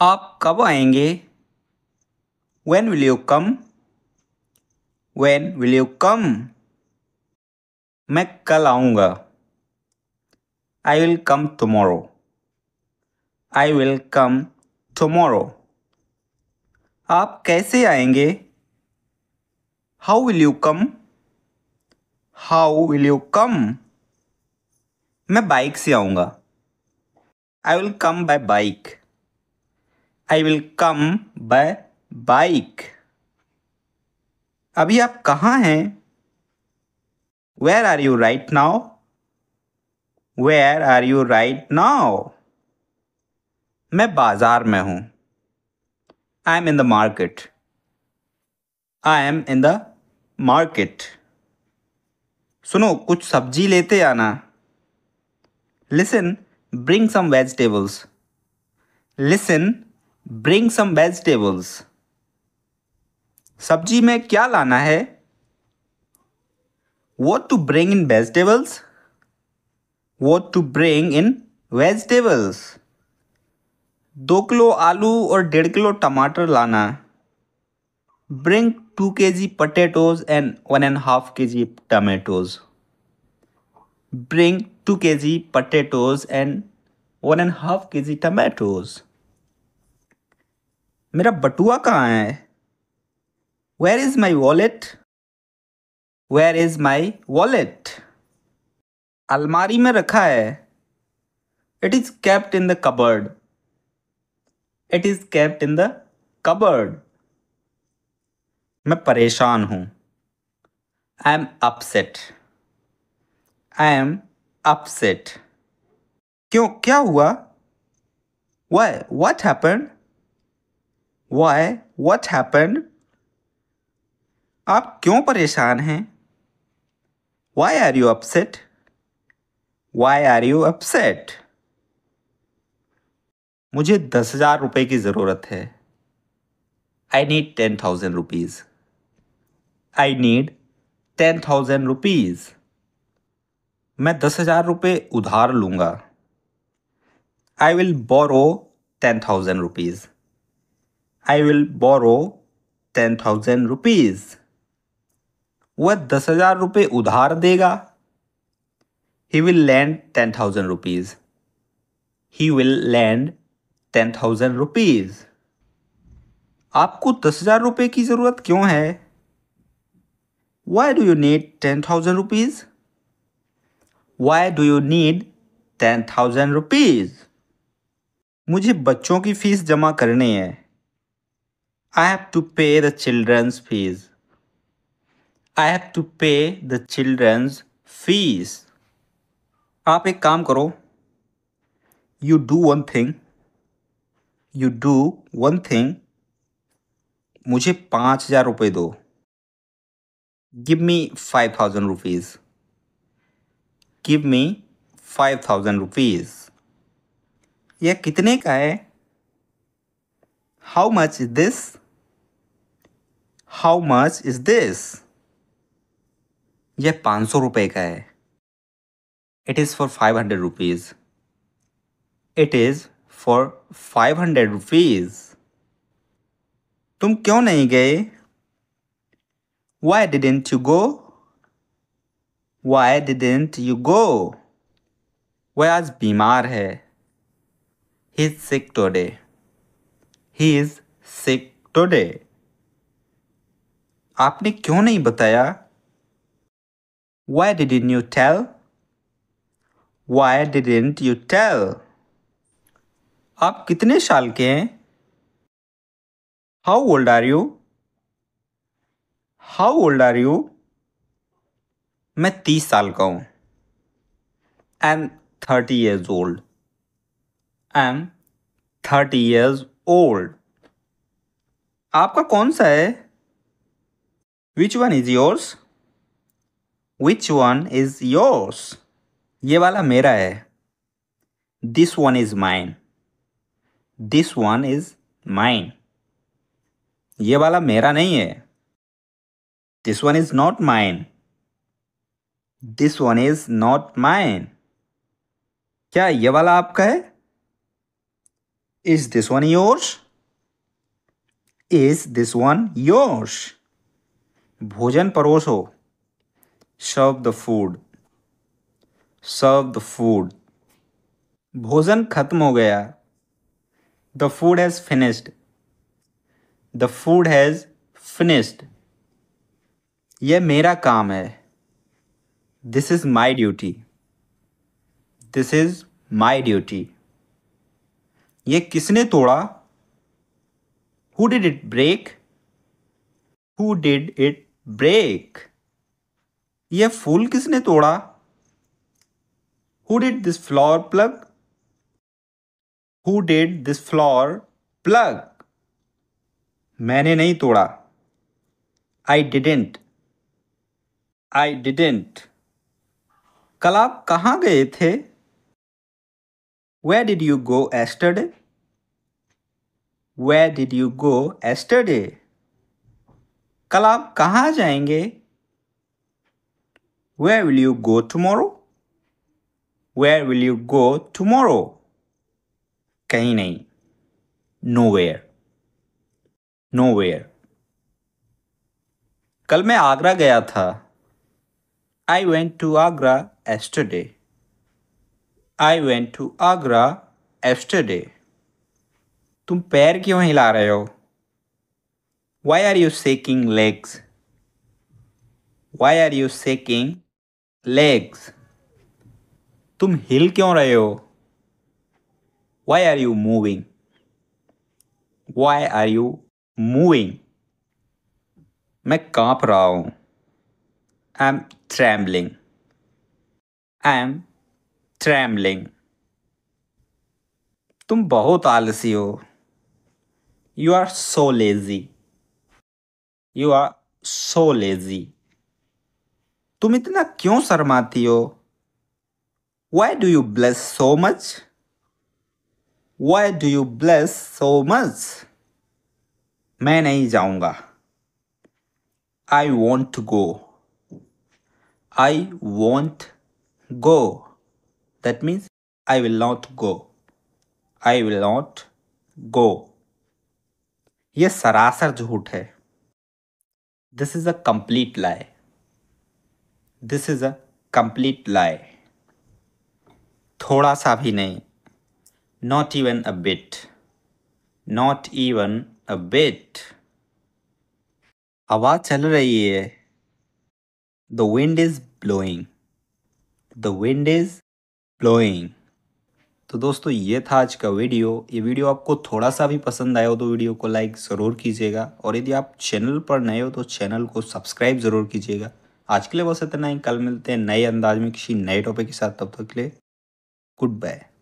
आप कब आएंगे when will you come when will you come मैं कल आऊंगा I will come tomorrow I will come tomorrow आप कैसे आएंगे how will you come how will you come मैं बाइक से आऊँगा I will come by bike I will come by bike अभी आप कहाँ हैं where are you right now where are you right now मैं बाजार में हूँ I am in the market I am in the market सुनो कुछ सब्जी लेते आना listen bring some vegetables listen bring some vegetables सब्जी में क्या लाना है what to bring in vegetables what to bring in vegetables दो किलो आलू और डेढ़ किलो टमाटर लाना bring two K G potatoes and one and half K G tomatoes bring two K G potatoes and one and half K G tomatoes मेरा बटुआ कहाँ है where is my wallet where is my wallet अलमारी में रखा है it is kept in the cupboard it is kept in the cupboard मैं परेशान हूं I am upset I am upset क्यों क्या हुआ why what happened why what happen आप क्यों परेशान हैं why are you upset why are you upset मुझे दस हज़ार रुपये की ज़रूरत है I need ten thousand rupees I need ten thousand rupees मैं दस हज़ार रुपये उधार लूंगा I will borrow ten thousand rupees I will borrow ten thousand rupees वह दस हजार रुपये उधार देगा he will lend ten thousand rupees he will lend ten thousand rupees आपको दस हजार रुपये की ज़रूरत क्यों है why do you need ten thousand rupees why do you need ten thousand rupees मुझे बच्चों की फ़ीस जमा करनी है I have to pay the children's fees. I have to pay the children's fees. आप एक काम करो you do one thing you do one thing मुझे पाँच हज़ार रुपये दो give me five thousand rupees give me five thousand rupees यह कितने का है how much is this how much is this यह पाँच सौ रुपये का है it is for five hundred rupees it is for five hundred rupees तुम क्यों नहीं गए why didn't you go why didn't you go वह आज बीमार है he is sick today he is sick today आपने क्यों नहीं बताया in you tell why did in you tell आप कितने साल के हैं how old are you how old are you मैं तीस साल का हूं I am thirty years old I am thirty years old आपका कौन सा है which one is yours which one is yours ये वाला मेरा है this one is mine this one is mine ये वाला मेरा नहीं है this one is not mine this one is not mine क्या ये वाला आपका है is this one yours is this one yours भोजन परोसो serve the food serve the food भोजन खत्म हो गया the food has finished the food has finished यह मेरा काम है this is my duty this is my duty ये किसने तोड़ा who did it break who did it break यह फूल किसने तोड़ा who did this flower pluck who did this flower pluck मैंने नहीं तोड़ा आई डिडेंट आई डिडेंट कल आप कहाँ गए थे where did you go yesterday where did you go yesterday कल आप कहाँ जाएंगे where will you go tomorrow where will you go tomorrow कहीं नहीं नो वेयर नो वेयर कल मैं आगरा गया था I went to Agra yesterday I went to Agra yesterday तुम पैर क्यों हिला रहे हो Why are you shaking legs? Why are you shaking legs? तुम हिल क्यों रहे हो Why are you moving? Why are you moving? मैं कांप रहा हूं I'm trembling. I'm trembling. तुम बहुत आलसी हो You are so lazy. You are so lazy तुम इतना क्यों शर्माती हो why do you blush so much why do you blush so much मैं नहीं जाऊंगा I won't go I won't go that means I will not go I will not go ये सरासर झूठ है this is a complete lie this is a complete lie थोड़ा सा भी नहीं not even a bit not even a bit हवा चल रही है the wind is blowing the wind is blowing तो दोस्तों ये था आज का वीडियो ये वीडियो आपको थोड़ा सा भी पसंद आया हो तो वीडियो को लाइक ज़रूर कीजिएगा और यदि आप चैनल पर नए हो तो चैनल को सब्सक्राइब ज़रूर कीजिएगा आज के लिए बस इतना ही कल मिलते हैं नए अंदाज में किसी नए टॉपिक के साथ तब तक के लिए गुड बाय